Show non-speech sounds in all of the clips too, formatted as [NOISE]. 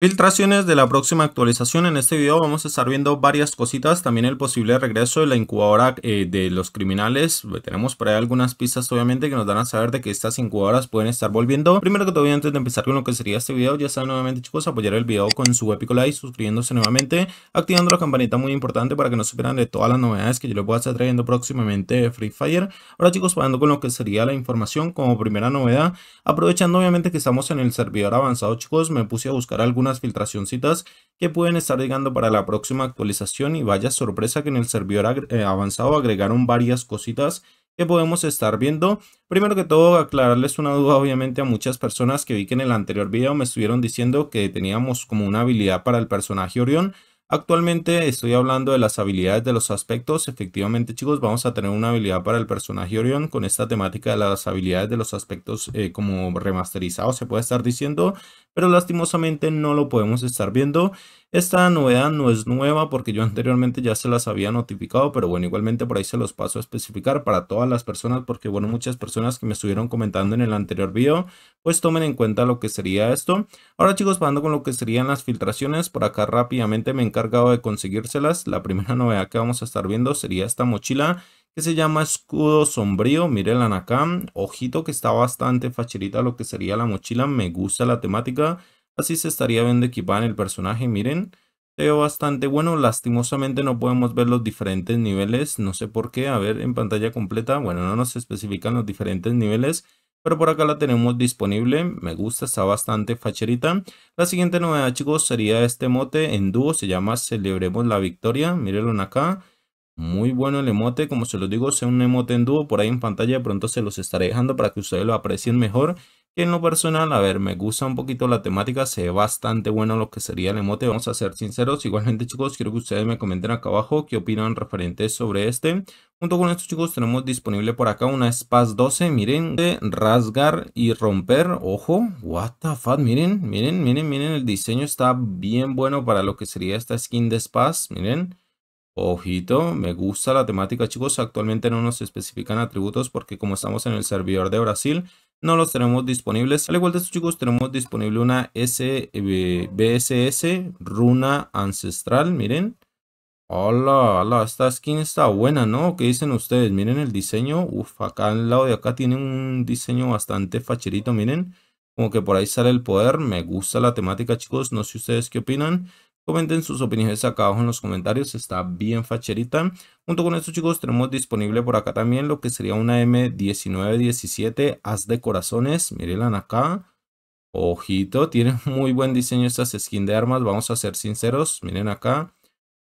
Filtraciones de la próxima actualización. En este video vamos a estar viendo varias cositas. También el posible regreso de la incubadora eh, de los criminales. Pues, tenemos por ahí algunas pistas obviamente que nos dan a saber de que estas incubadoras pueden estar volviendo. Primero que todo, antes de empezar con lo que sería este video, ya saben nuevamente chicos, apoyar el video con su épico like, suscribiéndose nuevamente, activando la campanita muy importante para que no se pierdan de todas las novedades que yo les voy a estar trayendo próximamente de Free Fire. Ahora chicos, pasando con lo que sería la información como primera novedad. Aprovechando obviamente que estamos en el servidor avanzado chicos, me puse a buscar alguna filtración citas que pueden estar llegando para la próxima actualización y vaya sorpresa que en el servidor eh, avanzado agregaron varias cositas que podemos estar viendo. Primero que todo, aclararles una duda obviamente a muchas personas que vi que en el anterior video me estuvieron diciendo que teníamos como una habilidad para el personaje Orión. Actualmente estoy hablando de las habilidades de los aspectos. Efectivamente chicos, vamos a tener una habilidad para el personaje Orion con esta temática de las habilidades de los aspectos eh, como remasterizado se puede estar diciendo pero lastimosamente no lo podemos estar viendo. Esta novedad no es nueva porque yo [LAUGHS] anteriormente ya se las había notificado, pero bueno, igualmente por ahí se los paso a especificar para todas las personas porque bueno, muchas personas que me estuvieron comentando en el anterior video, pues tomen en cuenta lo que sería esto. Ahora chicos, pasando con lo que serían las filtraciones, por acá rápidamente me he encargado de conseguírselas. La primera [LAUGHS] novedad que vamos a estar viendo sería esta mochila que se llama Escudo Sombrío. Mírenla acá. Ojito que está bastante facherita lo que sería la mochila. Me gusta la temática. Así se estaría viendo equipada en el personaje. Miren. veo bastante bueno. Lastimosamente no podemos ver los diferentes niveles. No sé por qué. A ver en pantalla completa. Bueno, no nos especifican los diferentes niveles pero por acá la tenemos disponible, me gusta, está bastante facherita. La siguiente novedad chicos sería este mote en dúo, se llama Celebremos la Victoria, mírenlo acá. Muy bueno el emote, como se los digo, sea un emote en dúo, por ahí en pantalla pronto se los estaré dejando para que ustedes lo aprecien mejor. que en lo personal, a ver, me gusta un poquito la temática, se ve bastante bueno lo que sería el emote, vamos a ser sinceros. Igualmente chicos, quiero que ustedes me comenten acá abajo qué opinan referentes sobre este. Junto con estos chicos tenemos disponible por acá una Spaz 12, miren, de rasgar y romper, ojo, what the fuck, miren, miren, miren, miren, el diseño está bien bueno para lo que sería esta skin de Spaz, miren. Ojito, me gusta la temática chicos, actualmente no nos especifican atributos porque como estamos en el servidor de Brasil, no los tenemos disponibles. Al igual de estos chicos, tenemos disponible una eh, S Runa Ancestral, miren. Hola, hola, esta skin está buena, ¿no? ¿Qué dicen ustedes? Miren el diseño, uf, acá al lado de acá tiene un diseño bastante facherito, miren. Como que por ahí sale el poder, me gusta la temática chicos, no sé ustedes qué opinan. Comenten sus opiniones acá abajo en los comentarios, está bien facherita. Junto con esto chicos tenemos disponible por acá también lo que sería una M1917 As de Corazones, Miren acá. Ojito, tiene [LAUGHS] muy buen diseño estas skin de armas, vamos a ser sinceros, miren acá.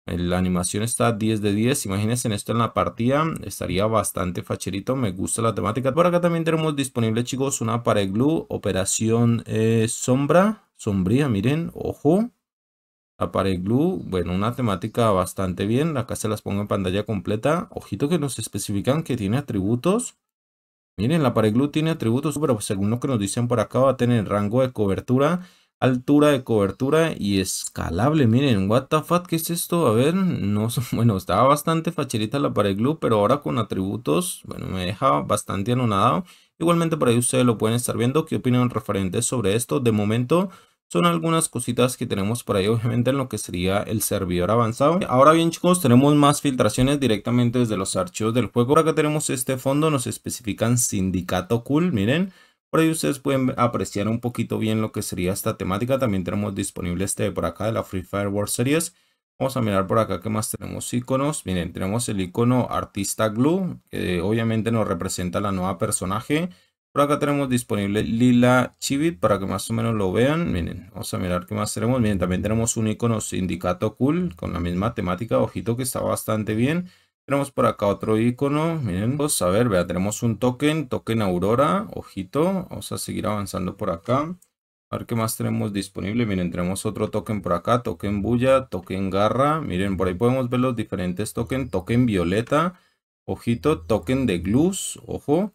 La animación está 10 de 10. Imagínense en esto en la partida. Estaría bastante facherito. Me gusta la temática. Por acá también tenemos disponible, chicos, una pared glue. Operación eh, sombra. Sombría, miren. Ojo pared Glue, bueno, una temática bastante bien. Acá se las pongo en pantalla completa. Ojito que nos especifican que tiene atributos. Miren, la pared tiene atributos, pero según lo que nos dicen por acá, va a tener rango de cobertura, altura de cobertura y escalable. Miren, what the fuck, ¿qué es esto? A ver, no, [LAUGHS] bueno, estaba bastante facherita la pared pero ahora con atributos, bueno, me deja bastante anonadado. Igualmente por ahí ustedes lo pueden estar viendo. ¿Qué opinan referentes sobre esto? De momento son algunas cositas que tenemos por ahí obviamente en lo que sería el servidor avanzado ahora bien chicos tenemos más filtraciones directamente desde los archivos del juego por acá tenemos este fondo nos especifican sindicato cool miren por ahí ustedes pueden apreciar un poquito bien lo que sería esta temática también tenemos disponible este de por acá de la free fire world series Vamos a mirar por acá qué más tenemos iconos. Miren, tenemos el icono artista glue, que obviamente nos representa la nueva personaje. Por acá tenemos disponible Lila Chivit para que más o menos lo vean. Miren, vamos a mirar qué más tenemos. Miren, también tenemos un icono sindicato cool con la misma temática. Ojito que está bastante bien. Tenemos por acá otro icono. Miren, vamos a ver, vea, tenemos un token, token Aurora. Ojito, vamos a seguir avanzando por acá. A ver qué más tenemos disponible. Miren, tenemos otro token por acá, token bulla, token garra. Miren, por ahí podemos ver los diferentes tokens. Token violeta, ojito, token de glus, ojo.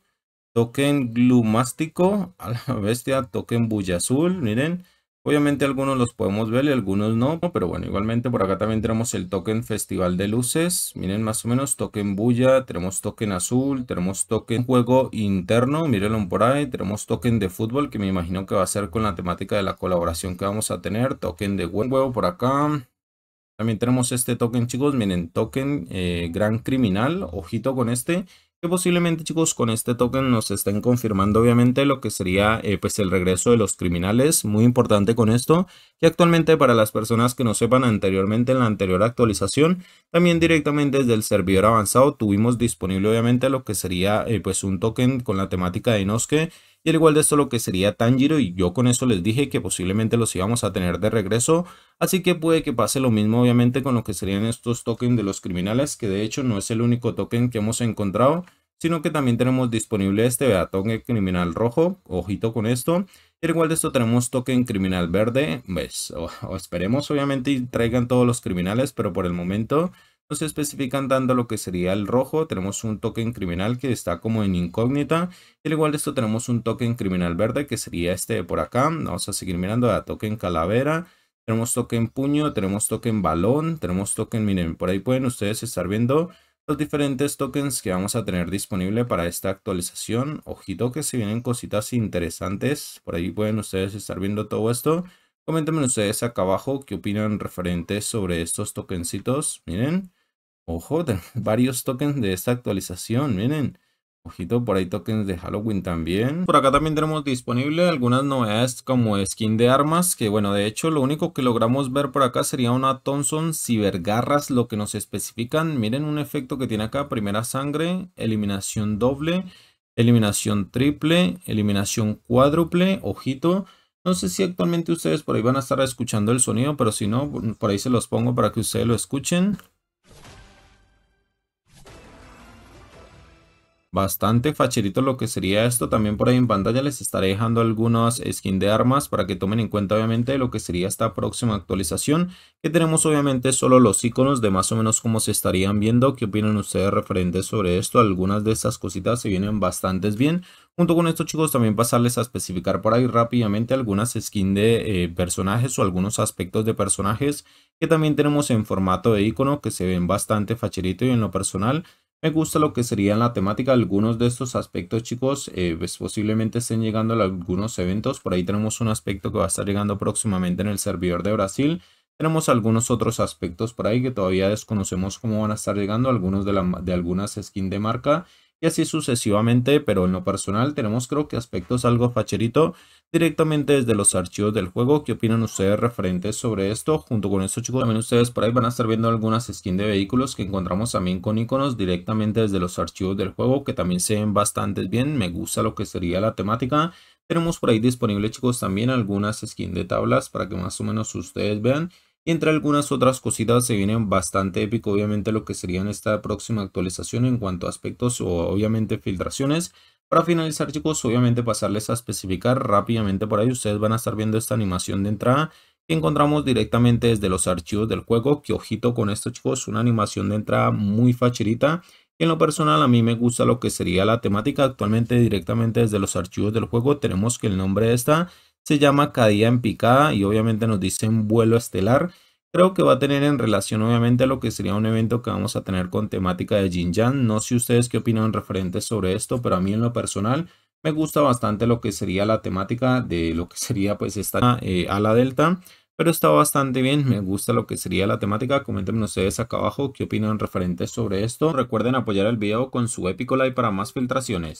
Token glumástico, a la [LAUGHS] bestia, token bulla azul, miren. Obviamente algunos los podemos ver y algunos no, pero bueno, igualmente por acá también tenemos el token Festival de Luces, miren más o menos token bulla, tenemos token azul, tenemos token juego interno, mírenlo por ahí, tenemos token de fútbol que me imagino que va a ser con la temática de la colaboración que vamos a tener, token de huevo por acá, también tenemos este token chicos, miren, token eh, gran criminal, ojito con este, posiblemente chicos con este token nos estén confirmando obviamente lo que sería eh, pues el regreso de los criminales muy importante con esto que actualmente para las personas que no sepan anteriormente en la anterior actualización también directamente desde el servidor avanzado tuvimos disponible obviamente lo que sería eh, pues un token con la temática de Inosuke y al igual de esto lo que sería Tanjiro y yo con eso les dije que posiblemente los íbamos a tener de regreso. Así que puede que pase lo mismo obviamente con lo que serían estos tokens de los criminales que de hecho no es el único token que hemos encontrado sino que también tenemos disponible este ¿verdad? criminal rojo, ojito con esto. Y al igual de esto tenemos token criminal verde, ves pues, o esperemos obviamente y traigan todos los criminales, pero por el momento no especifican dando lo que sería el rojo. Tenemos un token criminal que está como en incógnita. Y al igual de esto tenemos un token criminal verde que sería este de por acá. Vamos a seguir mirando a token calavera. Tenemos token puño, tenemos token balón, tenemos token, miren, por ahí pueden ustedes estar viendo los diferentes tokens que vamos a tener disponible para esta actualización. Ojito que se vienen cositas interesantes, por ahí pueden ustedes estar viendo todo esto. Coméntenme ustedes acá abajo qué opinan referentes sobre estos tokencitos, miren. Ojo, [LAUGHS] varios tokens de esta actualización, miren. Ojito, por ahí tokens de Halloween también. Por acá también tenemos disponible algunas novedades como skin de armas, que bueno, de hecho lo único que logramos ver por acá sería una Thompson Cibergarras, lo que nos especifican. Miren un efecto que tiene acá, primera sangre, eliminación doble, eliminación triple, eliminación cuádruple, ojito. No sé si actualmente ustedes por ahí van a estar escuchando el sonido, pero si no, por ahí se los pongo para que ustedes lo escuchen. bastante facherito lo que sería esto. También por ahí en pantalla les estaré dejando algunos skin de armas para que tomen en cuenta obviamente lo que sería esta próxima actualización. Que tenemos obviamente solo los iconos de más o menos cómo se estarían viendo. ¿Qué opinan ustedes referentes sobre esto? Algunas de estas cositas se vienen bastantes bien. Junto con esto chicos también pasarles a especificar por ahí rápidamente algunas skins de eh, personajes o algunos aspectos de personajes que también tenemos en formato de icono que se ven bastante facherito y en lo personal me gusta lo que sería en la temática, algunos de estos aspectos chicos, eh, pues, posiblemente estén llegando a algunos eventos, por ahí tenemos un aspecto que va a estar llegando próximamente en el servidor de Brasil, tenemos algunos otros aspectos por ahí que todavía desconocemos cómo van a estar llegando, algunos de, de algunas skins de marca y así sucesivamente, pero en lo personal tenemos creo que aspectos algo facherito directamente desde los archivos del juego. ¿Qué opinan ustedes referentes sobre esto? Junto con esto chicos, también ustedes por ahí van a estar viendo algunas skins de vehículos que encontramos también con iconos directamente desde los archivos del juego que también se ven bastante bien. Me gusta lo que sería la temática. Tenemos por ahí disponible chicos también algunas skins de tablas para que más o menos ustedes vean. Y entre algunas otras cositas se vienen bastante épico, obviamente, lo que en esta próxima actualización en cuanto a aspectos o obviamente filtraciones. Para finalizar chicos, obviamente pasarles a especificar rápidamente por ahí, ustedes van a estar viendo esta animación de entrada que encontramos directamente desde los archivos del juego, que ojito con esto chicos, una animación de entrada muy facherita. en lo personal a mí me gusta lo que sería la temática actualmente directamente desde los archivos del juego, tenemos que el nombre de esta se llama Cadía en Picada y obviamente nos dicen vuelo estelar. Creo que va a tener en relación obviamente a lo que sería un evento que vamos a tener con temática de Yan No sé ustedes qué opinan referentes sobre esto, pero a mí en lo personal me gusta bastante lo que sería la temática de lo que sería pues esta a eh, ala delta. Pero está bastante bien, me gusta lo que sería la temática. Comenten ustedes acá abajo qué opinan referentes sobre esto. Recuerden apoyar el video con su épico like para más filtraciones.